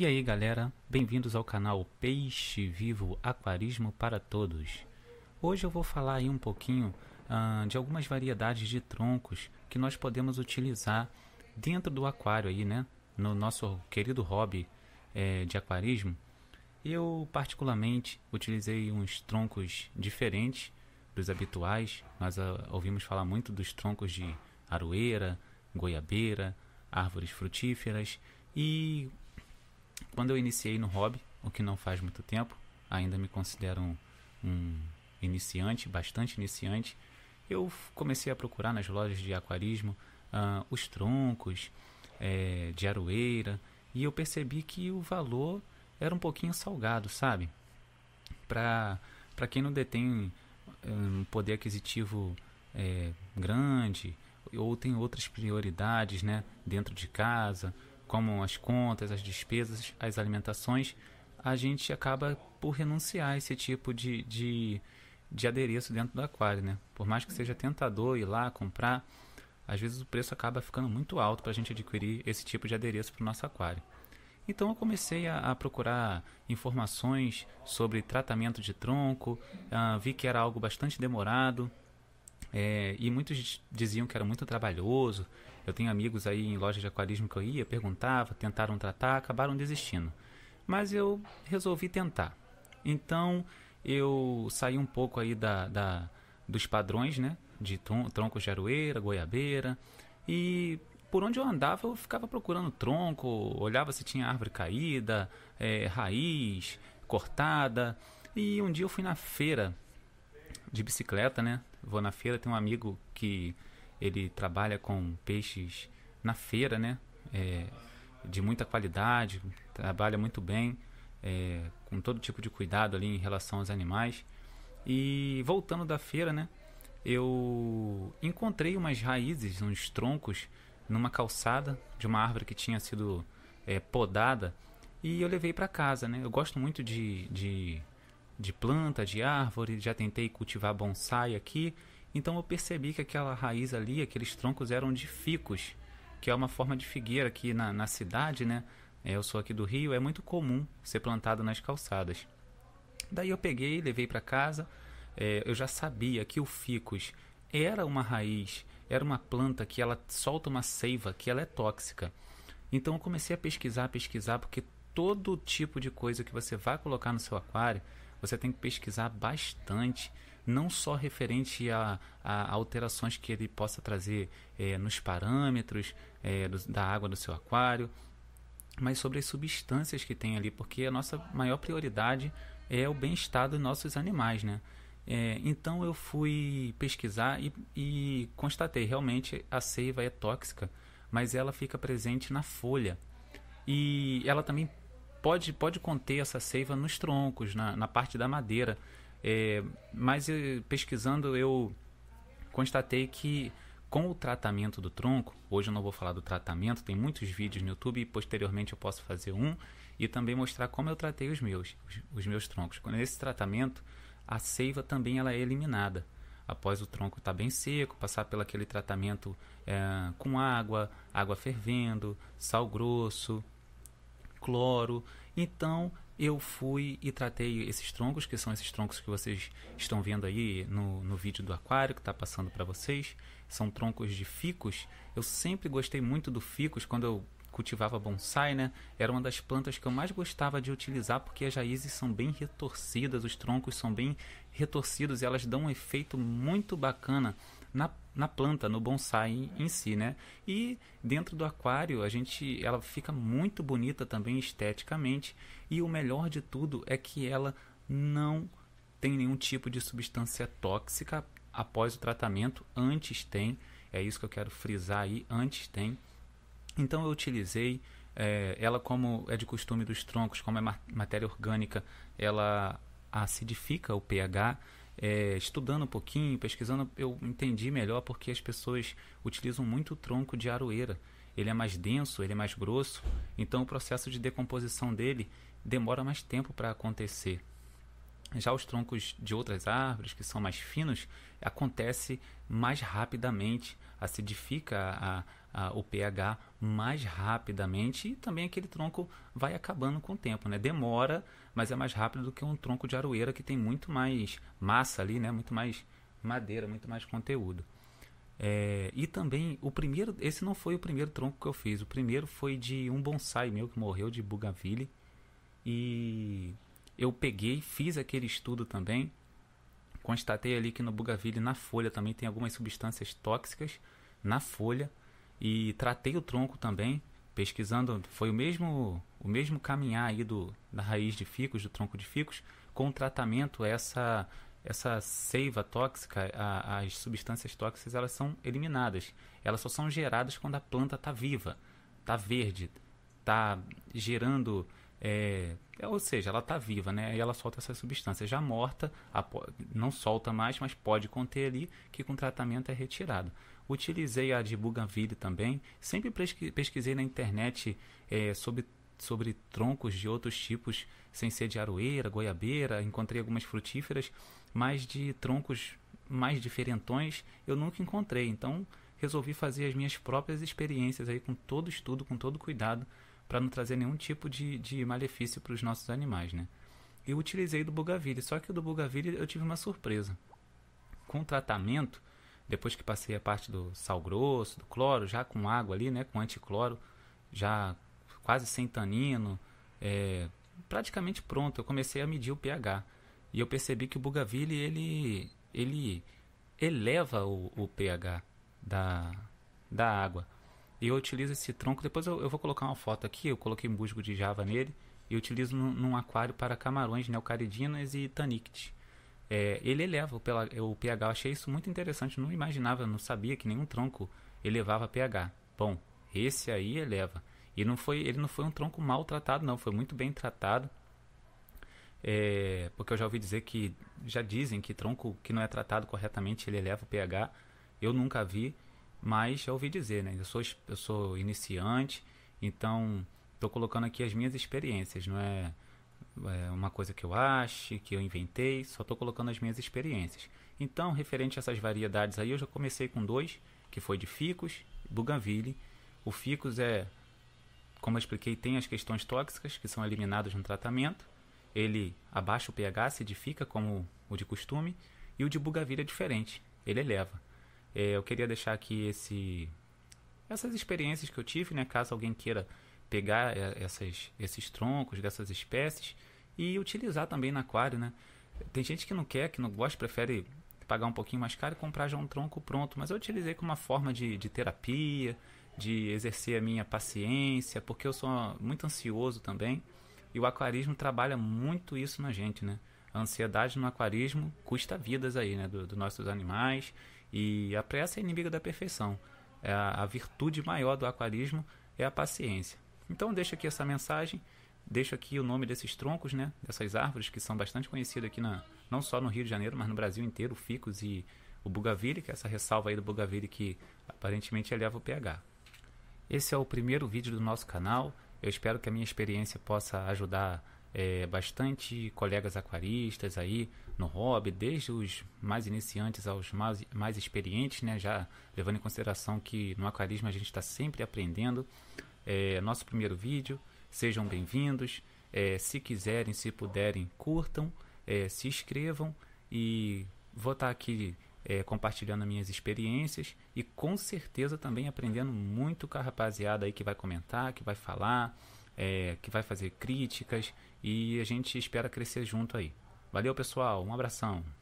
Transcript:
E aí galera, bem-vindos ao canal Peixe Vivo Aquarismo para Todos. Hoje eu vou falar aí um pouquinho uh, de algumas variedades de troncos que nós podemos utilizar dentro do aquário aí, né? No nosso querido hobby é, de aquarismo. Eu particularmente utilizei uns troncos diferentes dos habituais. Nós uh, ouvimos falar muito dos troncos de aroeira, goiabeira, árvores frutíferas e quando eu iniciei no hobby, o que não faz muito tempo, ainda me considero um, um iniciante, bastante iniciante, eu comecei a procurar nas lojas de aquarismo uh, os troncos é, de aroeira e eu percebi que o valor era um pouquinho salgado, sabe? Para quem não detém eh, um poder aquisitivo é, grande ou tem outras prioridades né, dentro de casa, como as contas, as despesas, as alimentações, a gente acaba por renunciar a esse tipo de, de, de adereço dentro do aquário, né? Por mais que seja tentador ir lá comprar, às vezes o preço acaba ficando muito alto para a gente adquirir esse tipo de adereço para o nosso aquário. Então eu comecei a, a, procurar informações sobre tratamento de tronco, uh, vi que era algo bastante demorado, é, e muitos diziam que era muito trabalhoso. Eu tenho amigos aí em lojas de aquarismo que eu ia, perguntava, tentaram tratar, acabaram desistindo. Mas eu resolvi tentar. Então eu saí um pouco aí da, da dos padrões, né? De tronco troncos de aroeira, goiabeira. E por onde eu andava eu ficava procurando tronco, olhava se tinha árvore caída, é, raiz cortada. E um dia eu fui na feira de bicicleta, né? vou na feira, tem um amigo que ele trabalha com peixes na feira, né? É, de muita qualidade, trabalha muito bem, é, com todo tipo de cuidado ali em relação aos animais. E voltando da feira, né? Eu encontrei umas raízes, uns troncos, numa calçada de uma árvore que tinha sido é, podada e eu levei para casa, né? Eu gosto muito de, de de planta, de árvore, já tentei cultivar bonsai aqui, então eu percebi que aquela raiz ali, aqueles troncos eram de ficus, que é uma forma de figueira aqui na, na cidade, né? É, eu sou aqui do Rio, é muito comum ser plantado nas calçadas. Daí eu peguei, levei para casa, é, eu já sabia que o ficus era uma raiz, era uma planta que ela solta uma seiva, que ela é tóxica. Então eu comecei a pesquisar, pesquisar, porque todo tipo de coisa que você vai colocar no seu aquário, você tem que pesquisar bastante, não só referente a, a alterações que ele possa trazer é, nos parâmetros é, do, da água do seu aquário, mas sobre as substâncias que tem ali, porque a nossa maior prioridade é o bem-estar dos nossos animais, né? É, então eu fui pesquisar e, e constatei realmente a seiva é tóxica, mas ela fica presente na folha e ela também pode, pode conter essa seiva nos troncos, na, na parte da madeira. É, mas eh, pesquisando eu constatei que com o tratamento do tronco, hoje eu não vou falar do tratamento, tem muitos vídeos no YouTube e posteriormente eu posso fazer um e também mostrar como eu tratei os meus, os, os meus troncos. Nesse tratamento, a seiva também ela é eliminada. Após o tronco estar tá bem seco, passar pelo aquele tratamento é, com água, água fervendo, sal grosso, cloro. Então eu fui e tratei esses troncos, que são esses troncos que vocês estão vendo aí no, no vídeo do aquário que está passando para vocês. São troncos de ficus. Eu sempre gostei muito do ficus quando eu cultivava bonsai, né? Era uma das plantas que eu mais gostava de utilizar porque as raízes são bem retorcidas, os troncos são bem retorcidos e elas dão um efeito muito bacana na, na planta, no bonsai em, em si, né? E dentro do aquário, a gente, ela fica muito bonita também esteticamente. E o melhor de tudo é que ela não tem nenhum tipo de substância tóxica após o tratamento. Antes tem, é isso que eu quero frisar aí. Antes tem. Então eu utilizei é, ela como é de costume dos troncos, como é matéria orgânica, ela acidifica o pH é, estudando um pouquinho, pesquisando, eu entendi melhor porque as pessoas utilizam muito o tronco de aroeira. Ele é mais denso, ele é mais grosso, então o processo de decomposição dele demora mais tempo para acontecer. Já os troncos de outras árvores, que são mais finos, acontece mais rapidamente, acidifica a, o pH mais rapidamente e também aquele tronco vai acabando com o tempo, né? Demora, mas é mais rápido do que um tronco de aroeira que tem muito mais massa ali, né? Muito mais madeira, muito mais conteúdo. É, e também o primeiro, esse não foi o primeiro tronco que eu fiz. O primeiro foi de um bonsai meu que morreu de bugaville e eu peguei, fiz aquele estudo também. Constatei ali que no bugaville na folha também tem algumas substâncias tóxicas na folha e tratei o tronco também, pesquisando, foi o mesmo o mesmo caminhar aí do da raiz de ficus, do tronco de ficus, com o tratamento essa essa seiva tóxica, a, as substâncias tóxicas, elas são eliminadas. Elas só são geradas quando a planta está viva, está verde, está gerando é, é, ou seja, ela está viva, né? E ela solta essa substância. Já morta, não solta mais, mas pode conter ali, que com tratamento é retirado. Utilizei a de Bougainville também. Sempre pesquisei na internet é, sobre sobre troncos de outros tipos, sem ser de aroeira, goiabeira, encontrei algumas frutíferas, mas de troncos mais diferentões eu nunca encontrei. Então resolvi fazer as minhas próprias experiências aí com todo estudo, com todo cuidado, para não trazer nenhum tipo de, de malefício para os nossos animais, né? Eu utilizei do Bugaville, só que o do Bugaville eu tive uma surpresa. Com o tratamento, depois que passei a parte do sal grosso, do cloro, já com água ali, né? Com anticloro, já quase sem tanino, é, praticamente pronto. Eu comecei a medir o pH. E eu percebi que o Bugaville, ele, ele eleva o, o pH da, da água. E eu utilizo esse tronco, depois eu, eu, vou colocar uma foto aqui, eu coloquei um musgo de java nele, e utilizo num, num aquário para camarões, neocaridinas e tanictes é, ele eleva o, pela, o pH. Eu achei isso muito interessante. Eu não imaginava, não sabia que nenhum tronco elevava pH. Bom, esse aí eleva. E não foi, ele não foi um tronco maltratado, não. Foi muito bem tratado. É, porque eu já ouvi dizer que já dizem que tronco que não é tratado corretamente ele eleva o pH. Eu nunca vi, mas já ouvi dizer, né? Eu sou, eu sou iniciante, então estou colocando aqui as minhas experiências, não é? é uma coisa que eu ache, que eu inventei, só estou colocando as minhas experiências. Então, referente a essas variedades aí, eu já comecei com dois, que foi de ficus, bougainville. O ficus é, como eu expliquei, tem as questões tóxicas que são eliminadas no tratamento. Ele abaixa o pH, acidifica como o de costume, e o de bugavilha é diferente, ele eleva. É, eu queria deixar aqui esse, essas experiências que eu tive, né, caso alguém queira pegar é, essas, esses troncos dessas espécies e utilizar também no aquário, né? Tem gente que não quer, que não gosta, prefere pagar um pouquinho mais caro e comprar já um tronco pronto, mas eu utilizei como uma forma de, de terapia, de exercer a minha paciência, porque eu sou muito ansioso também, e o aquarismo trabalha muito isso na gente, né? A ansiedade no aquarismo custa vidas aí, né, dos do nossos animais, e a pressa é inimiga da perfeição. É a, a virtude maior do aquarismo é a paciência. Então deixo aqui essa mensagem Deixo aqui o nome desses troncos, né? Dessas árvores que são bastante conhecidas aqui na, não só no Rio de Janeiro, mas no Brasil inteiro, ficus e o bugaville, que é essa ressalva aí do bugaville que aparentemente eleva o pH. Esse é o primeiro vídeo do nosso canal. Eu espero que a minha experiência possa ajudar é, bastante colegas aquaristas aí no hobby, desde os mais iniciantes aos mais, mais experientes, né? Já levando em consideração que no aquarismo a gente está sempre aprendendo. É, nosso primeiro vídeo. Sejam bem-vindos. É, se quiserem, se puderem, curtam, é, se inscrevam e vou estar tá aqui é, compartilhando minhas experiências e com certeza também aprendendo muito com a rapaziada aí que vai comentar, que vai falar, é, que vai fazer críticas e a gente espera crescer junto aí. Valeu, pessoal. Um abração.